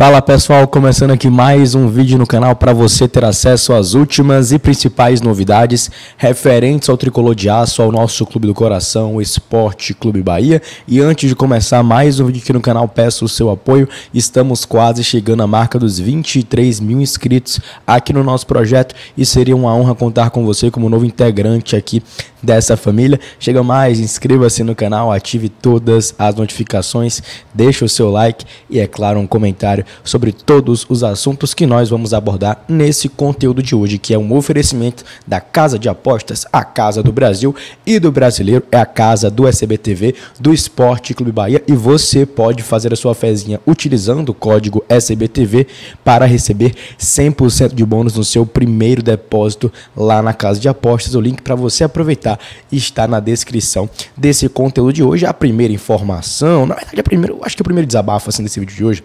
Fala pessoal, começando aqui mais um vídeo no canal para você ter acesso às últimas e principais novidades referentes ao tricolor de aço, ao nosso clube do coração, o Esporte Clube Bahia. E antes de começar mais um vídeo aqui no canal, peço o seu apoio. Estamos quase chegando à marca dos 23 mil inscritos aqui no nosso projeto e seria uma honra contar com você como novo integrante aqui dessa família. Chega mais, inscreva-se no canal, ative todas as notificações, deixe o seu like e, é claro, um comentário sobre todos os assuntos que nós vamos abordar nesse conteúdo de hoje, que é um oferecimento da Casa de Apostas, a Casa do Brasil e do Brasileiro, é a casa do SBTV, do Esporte Clube Bahia, e você pode fazer a sua fezinha utilizando o código SBTV para receber 100% de bônus no seu primeiro depósito lá na Casa de Apostas. O link para você aproveitar está na descrição desse conteúdo de hoje. A primeira informação, na verdade, a primeira, eu acho que é o primeiro desabafo assim, desse vídeo de hoje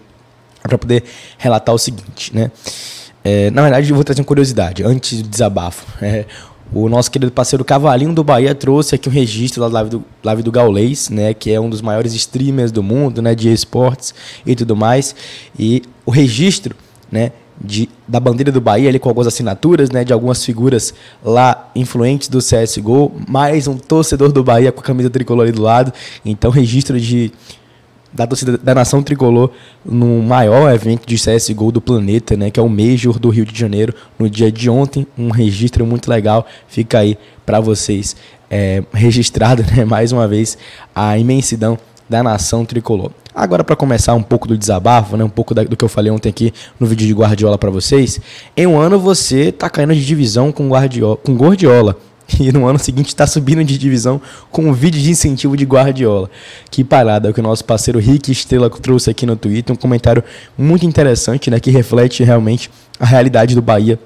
para poder relatar o seguinte, né? É, na verdade, eu vou trazer uma curiosidade, antes do desabafo. É, o nosso querido parceiro Cavalinho do Bahia trouxe aqui um registro da live do, live do Gaulês, né? Que é um dos maiores streamers do mundo, né? De esportes e tudo mais. E o registro, né? De, da bandeira do Bahia, ali com algumas assinaturas, né, de algumas figuras lá influentes do CSGO, mais um torcedor do Bahia com a camisa tricolor ali do lado. Então, registro de da torcida da nação tricolor no maior evento de CSGO do planeta, né, que é o Major do Rio de Janeiro, no dia de ontem, um registro muito legal, fica aí para vocês é, registrado, né, mais uma vez a imensidão da nação tricolor. Agora para começar um pouco do desabafo, né, um pouco da, do que eu falei ontem aqui no vídeo de Guardiola para vocês, em um ano você tá caindo de divisão com Guardiola, com Gordiola e no ano seguinte está subindo de divisão com um vídeo de incentivo de Guardiola. Que parada, é o que o nosso parceiro Rick Estrela trouxe aqui no Twitter, um comentário muito interessante, né, que reflete realmente a realidade do Bahia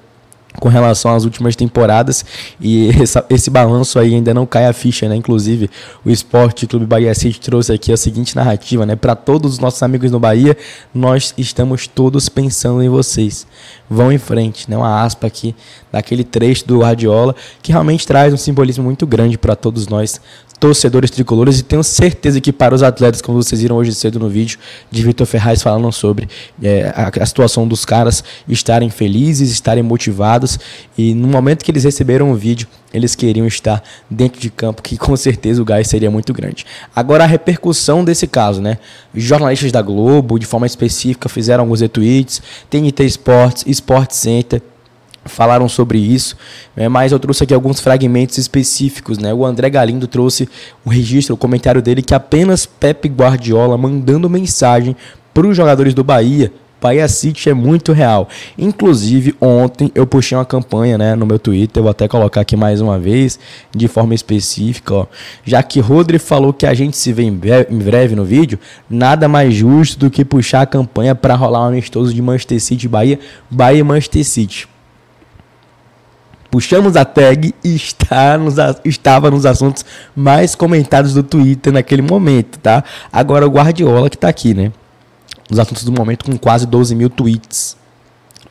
com relação às últimas temporadas e essa, esse balanço aí ainda não cai a ficha, né? Inclusive, o Esporte Clube Bahia City trouxe aqui a seguinte narrativa, né? Para todos os nossos amigos no Bahia, nós estamos todos pensando em vocês. Vão em frente, né? Uma aspa aqui daquele trecho do Guardiola que realmente traz um simbolismo muito grande para todos nós torcedores tricolores e tenho certeza que para os atletas, como vocês viram hoje cedo no vídeo de Vitor Ferraz falando sobre é, a, a, situação dos caras estarem felizes, estarem motivados e no momento que eles receberam o vídeo, eles queriam estar dentro de campo, que com certeza o gás seria muito grande. Agora a repercussão desse caso, né? Jornalistas da Globo, de forma específica, fizeram alguns retweets, TNT Sports, Sport Center, falaram sobre isso, né? mas eu trouxe aqui alguns fragmentos específicos. Né? O André Galindo trouxe o registro, o comentário dele que apenas Pepe Guardiola mandando mensagem para os jogadores do Bahia Bahia City é muito real. Inclusive, ontem eu puxei uma campanha né, no meu Twitter, eu vou até colocar aqui mais uma vez, de forma específica, ó. Já que Rodri falou que a gente se vê em breve, em breve no vídeo, nada mais justo do que puxar a campanha para rolar um amistoso de Manchester City Bahia, Bahia Manchester City. Puxamos a tag e está nos, estava nos assuntos mais comentados do Twitter naquele momento, tá? Agora o Guardiola que está aqui, né? Nos assuntos do momento com quase 12 mil tweets.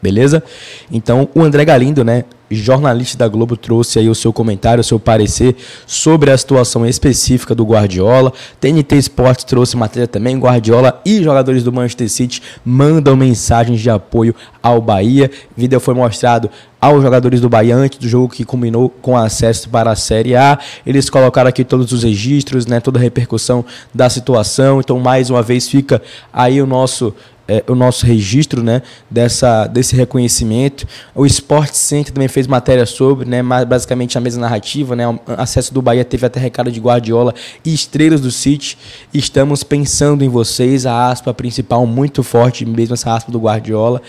Beleza? Então o André Galindo, né? jornalista da Globo, trouxe aí o seu comentário, o seu parecer sobre a situação específica do Guardiola. TNT Sports trouxe matéria também. Guardiola e jogadores do Manchester City mandam mensagens de apoio ao Bahia. O vídeo foi mostrado aos jogadores do Bahia antes do jogo que combinou com acesso para a Série A. Eles colocaram aqui todos os registros, né, toda a repercussão da situação. Então, mais uma vez, fica aí o nosso é, o nosso registro né, dessa, desse reconhecimento. O Sport Center também fez matéria sobre, né, basicamente a mesma narrativa. Né, o acesso do Bahia teve até recado de Guardiola e estrelas do City. Estamos pensando em vocês, a aspa principal muito forte, mesmo essa aspa do Guardiola.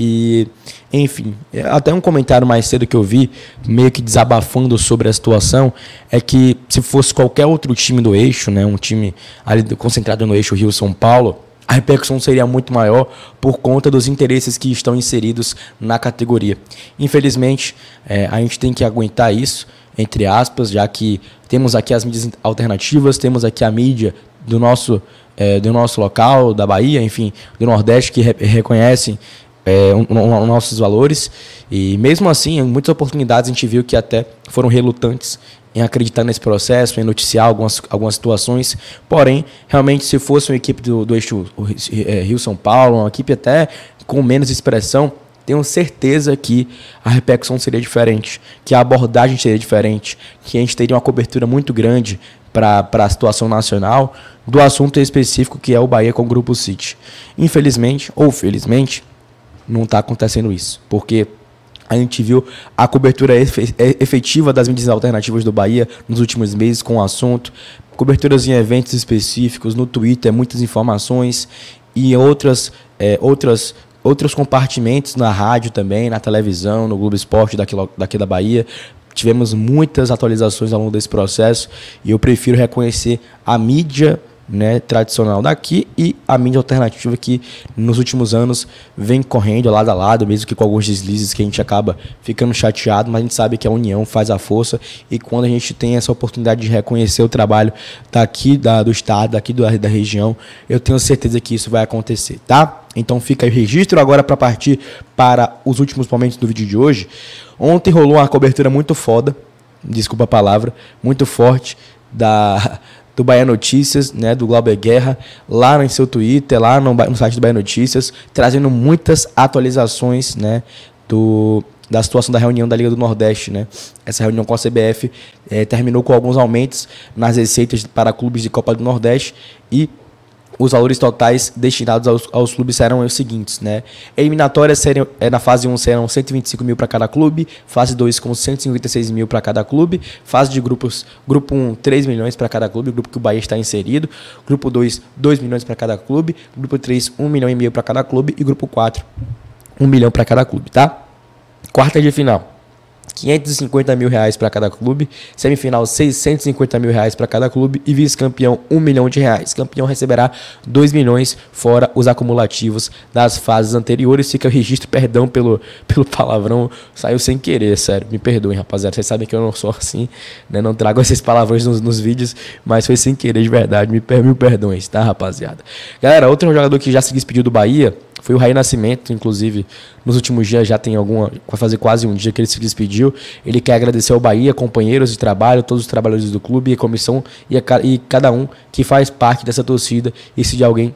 E, enfim, é, até um comentário mais cedo que eu vi, meio que desabafando sobre a situação, é que se fosse qualquer outro time do eixo, né, um time ali concentrado no eixo Rio-São Paulo, a repercussão seria muito maior por conta dos interesses que estão inseridos na categoria. Infelizmente, é, a gente tem que aguentar isso, entre aspas, já que temos aqui as mídias alternativas, temos aqui a mídia do nosso, é, do nosso local, da Bahia, enfim, do Nordeste, que re reconhecem é, um, um, nossos valores. E mesmo assim, em muitas oportunidades a gente viu que até foram relutantes em acreditar nesse processo, em noticiar algumas, algumas situações. Porém, realmente, se fosse uma equipe do, do eixo é, Rio-São Paulo, uma equipe até com menos expressão, tenho certeza que a repercussão seria diferente, que a abordagem seria diferente, que a gente teria uma cobertura muito grande para a situação nacional do assunto específico que é o Bahia com o Grupo City. Infelizmente, ou felizmente, não está acontecendo isso, porque a gente viu a cobertura é, efetiva das mídias alternativas do Bahia nos últimos meses com o assunto, coberturas em eventos específicos, no Twitter, muitas informações e outras, é, outras outros compartimentos na rádio também, na televisão, no Globo Esporte daqui, daqui da Bahia. Tivemos muitas atualizações ao longo desse processo e eu prefiro reconhecer a mídia né, tradicional daqui e a mídia alternativa que nos últimos anos vem correndo lado a lado, mesmo que com alguns deslizes que a gente acaba ficando chateado, mas a gente sabe que a união faz a força e quando a gente tem essa oportunidade de reconhecer o trabalho daqui da, do estado, daqui do, da região, eu tenho certeza que isso vai acontecer, tá? Então fica aí o registro agora para partir para os últimos momentos do vídeo de hoje. Ontem rolou uma cobertura muito foda, desculpa a palavra, muito forte da do Bahia Notícias, né, do Glauber Guerra, lá em seu Twitter, lá no, no site do Bahia Notícias, trazendo muitas atualizações, né, do da situação da reunião da Liga do Nordeste, né? Essa reunião com a CBF eh, terminou com alguns aumentos nas receitas para clubes de Copa do Nordeste e os valores totais destinados aos, aos, clubes serão os seguintes, né? Eliminatórias serão, é, na fase 1 serão 125 mil para cada clube, fase 2 com 156 mil para cada clube, fase de grupos, grupo 1, 3 milhões para cada clube, grupo que o Bahia está inserido, grupo 2, 2 milhões para cada clube, grupo 3, 1 milhão e meio para cada clube e grupo 4, 1 milhão para cada clube, tá? Quarta de final. 550 mil reais para cada clube, semifinal 650 mil reais para cada clube e vice-campeão 1 milhão de reais. Campeão receberá 2 milhões fora os acumulativos das fases anteriores. Fica o registro, perdão pelo, pelo palavrão, saiu sem querer, sério, me perdoem rapaziada, vocês sabem que eu não sou assim, né? não trago esses palavrões nos, nos vídeos, mas foi sem querer de verdade, me, per, me perdoem, tá rapaziada? Galera, outro jogador que já se despediu do Bahia foi o Raí Nascimento, inclusive, nos últimos dias já tem alguma. Vai fazer quase um dia que ele se despediu. Ele quer agradecer ao Bahia, companheiros de trabalho, todos os trabalhadores do clube e a comissão e, a, e cada um que faz parte dessa torcida. E se de alguém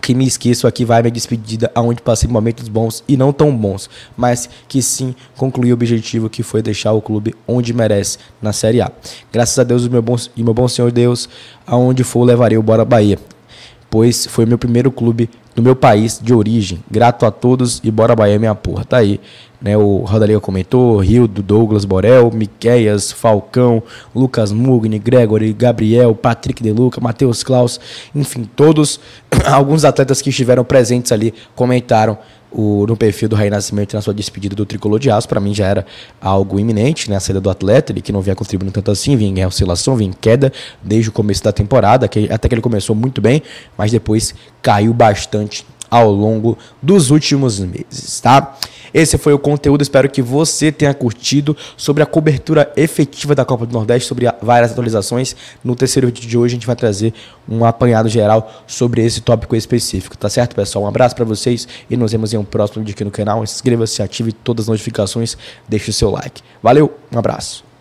que me esqueço aqui vai minha despedida, aonde passei momentos bons e não tão bons, mas que sim concluí o objetivo que foi deixar o clube onde merece, na Série A. Graças a Deus e meu bom, e meu bom Senhor Deus, aonde for levarei o Bora Bahia, pois foi meu primeiro clube do meu país de origem. Grato a todos e bora Bahia, minha porra. Tá aí. Né, o Rodaliga comentou, Rio do Douglas Borel, Miqueias, Falcão, Lucas Mugni, Gregory, Gabriel, Patrick de Luca Matheus Klaus, enfim, todos, alguns atletas que estiveram presentes ali comentaram o, no perfil do Raí Nascimento na sua despedida do tricolor de aço, para mim já era algo iminente, né? A saída do atleta, ele que não vinha contribuindo tanto assim, vinha em oscilação, vinha em queda desde o começo da temporada, que, até que ele começou muito bem, mas depois caiu bastante ao longo dos últimos meses, tá? Esse foi o conteúdo, espero que você tenha curtido sobre a cobertura efetiva da Copa do Nordeste, sobre várias atualizações. No terceiro vídeo de hoje a gente vai trazer um apanhado geral sobre esse tópico específico, tá certo, pessoal? Um abraço para vocês e nos vemos em um próximo vídeo aqui no canal. Inscreva-se, ative todas as notificações, deixe o seu like. Valeu, um abraço.